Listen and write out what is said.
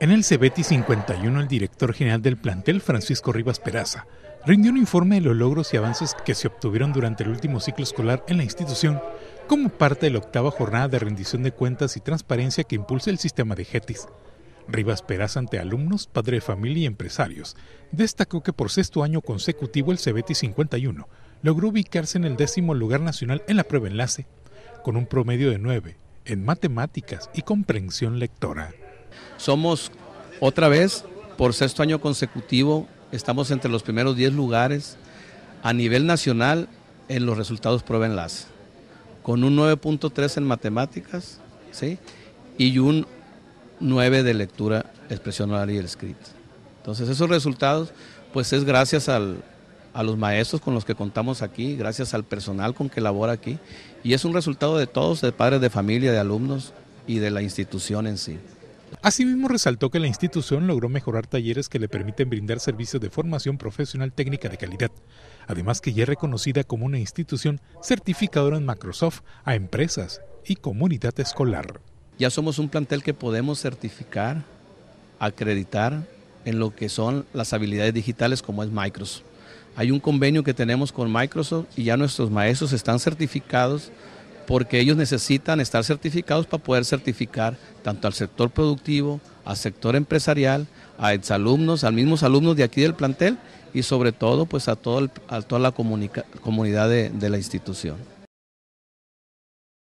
En el CBETI 51, el director general del plantel, Francisco Rivas Peraza, rindió un informe de los logros y avances que se obtuvieron durante el último ciclo escolar en la institución, como parte de la octava jornada de rendición de cuentas y transparencia que impulsa el sistema de GETIS. Rivas Peraza ante alumnos, padre de familia y empresarios, destacó que por sexto año consecutivo el CBETI 51 logró ubicarse en el décimo lugar nacional en la prueba enlace, con un promedio de 9 en matemáticas y comprensión lectora. Somos otra vez, por sexto año consecutivo, estamos entre los primeros 10 lugares a nivel nacional en los resultados prueba enlace, con un 9.3 en matemáticas y un 9 de lectura, expresión oral y escrita. Entonces esos resultados pues es gracias a los maestros con los que contamos aquí, gracias al personal con que labora aquí, y es un resultado de todos, de padres de familia, de alumnos y de la institución en sí. Asimismo, resaltó que la institución logró mejorar talleres que le permiten brindar servicios de formación profesional técnica de calidad, además que ya es reconocida como una institución certificadora en Microsoft a empresas y comunidad escolar. Ya somos un plantel que podemos certificar, acreditar en lo que son las habilidades digitales como es Microsoft. Hay un convenio que tenemos con Microsoft y ya nuestros maestros están certificados porque ellos necesitan estar certificados para poder certificar tanto al sector productivo, al sector empresarial, a exalumnos, a mismos alumnos de aquí del plantel y sobre todo pues a, a toda la comunidad de la institución.